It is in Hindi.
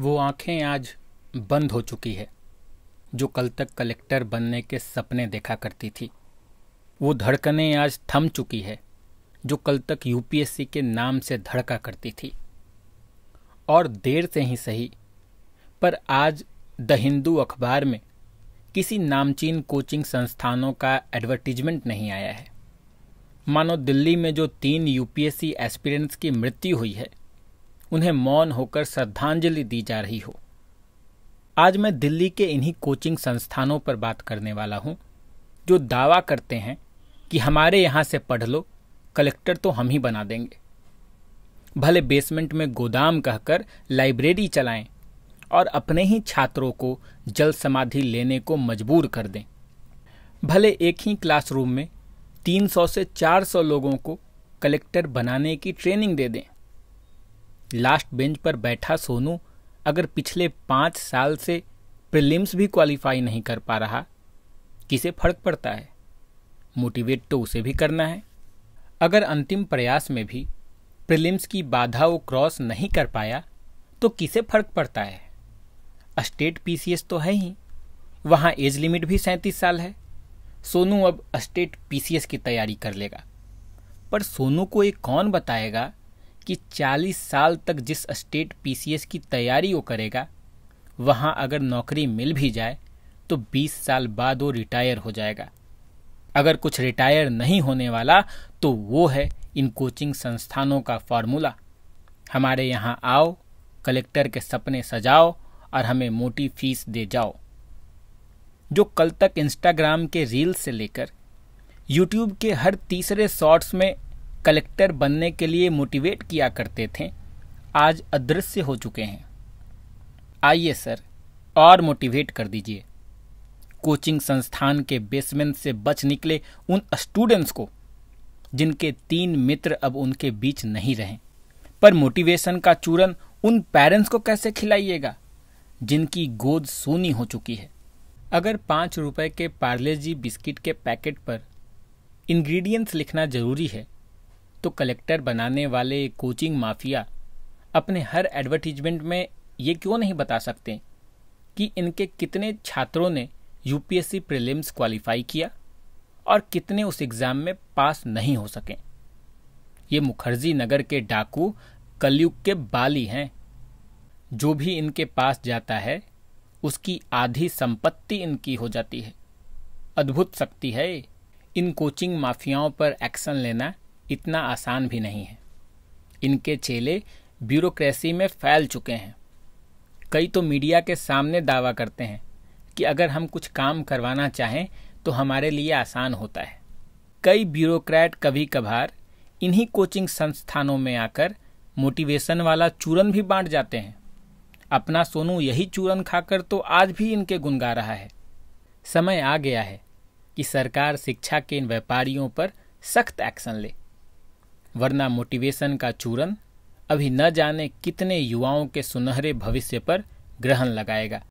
वो आंखें आज बंद हो चुकी है जो कल तक कलेक्टर बनने के सपने देखा करती थी वो धड़कने आज थम चुकी है जो कल तक यूपीएससी के नाम से धड़का करती थी और देर से ही सही पर आज द हिंदू अखबार में किसी नामचीन कोचिंग संस्थानों का एडवर्टीजमेंट नहीं आया है मानो दिल्ली में जो तीन यूपीएससी एस्पिरेंट्स की मृत्यु हुई है उन्हें मौन होकर श्रद्धांजलि दी जा रही हो आज मैं दिल्ली के इन्हीं कोचिंग संस्थानों पर बात करने वाला हूं जो दावा करते हैं कि हमारे यहां से पढ़ लो कलेक्टर तो हम ही बना देंगे भले बेसमेंट में गोदाम कहकर लाइब्रेरी चलाएं और अपने ही छात्रों को जल समाधि लेने को मजबूर कर दें भले एक ही क्लासरूम में 300 से 400 लोगों को कलेक्टर बनाने की ट्रेनिंग दे दें लास्ट बेंच पर बैठा सोनू अगर पिछले पाँच साल से प्रिलिम्स भी क्वालिफाई नहीं कर पा रहा किसे फर्क पड़ता है मोटिवेट तो उसे भी करना है अगर अंतिम प्रयास में भी प्रिलिम्स की बाधा वो क्रॉस नहीं कर पाया तो किसे फर्क पड़ता है स्टेट पीसीएस तो है ही वहाँ एज लिमिट भी सैंतीस साल है सोनू अब स्टेट पीसीएस की तैयारी कर लेगा पर सोनू को ये कौन बताएगा कि 40 साल तक जिस स्टेट पीसीएस की तैयारी वो करेगा वहाँ अगर नौकरी मिल भी जाए तो 20 साल बाद वो रिटायर हो जाएगा अगर कुछ रिटायर नहीं होने वाला तो वो है इन कोचिंग संस्थानों का फॉर्मूला हमारे यहाँ आओ कलेक्टर के सपने सजाओ और हमें मोटी फीस दे जाओ जो कल तक इंस्टाग्राम के रील से लेकर यूट्यूब के हर तीसरे शॉर्ट्स में कलेक्टर बनने के लिए मोटिवेट किया करते थे आज अदृश्य हो चुके हैं आइए सर और मोटिवेट कर दीजिए कोचिंग संस्थान के बेसमेंट से बच निकले उन स्टूडेंट्स को जिनके तीन मित्र अब उनके बीच नहीं रहे पर मोटिवेशन का चूरन उन पेरेंट्स को कैसे खिलाइएगा जिनकी गोद सोनी हो चुकी है अगर पांच रुपए के पार्ले जी बिस्किट के पैकेट पर इंग्रेडिएंट्स लिखना जरूरी है तो कलेक्टर बनाने वाले कोचिंग माफिया अपने हर एडवर्टीजमेंट में ये क्यों नहीं बता सकते कि इनके कितने छात्रों ने यूपीएससी प्रीलिम्स क्वालिफाई किया और कितने उस एग्ज़ाम में पास नहीं हो सके ये मुखर्जी नगर के डाकू कलयुग के बाली हैं जो भी इनके पास जाता है उसकी आधी संपत्ति इनकी हो जाती है अद्भुत शक्ति है इन कोचिंग माफियाओं पर एक्शन लेना इतना आसान भी नहीं है इनके चेले ब्यूरोक्रेसी में फैल चुके हैं कई तो मीडिया के सामने दावा करते हैं कि अगर हम कुछ काम करवाना चाहें तो हमारे लिए आसान होता है कई ब्यूरोक्रेट कभी कभार इन्हीं कोचिंग संस्थानों में आकर मोटिवेशन वाला चूरन भी बांट जाते हैं अपना सोनू यही चूरन खाकर तो आज भी इनके गुनगा रहा है समय आ गया है कि सरकार शिक्षा के इन व्यापारियों पर सख्त एक्शन ले वरना मोटिवेशन का चूरन अभी न जाने कितने युवाओं के सुनहरे भविष्य पर ग्रहण लगाएगा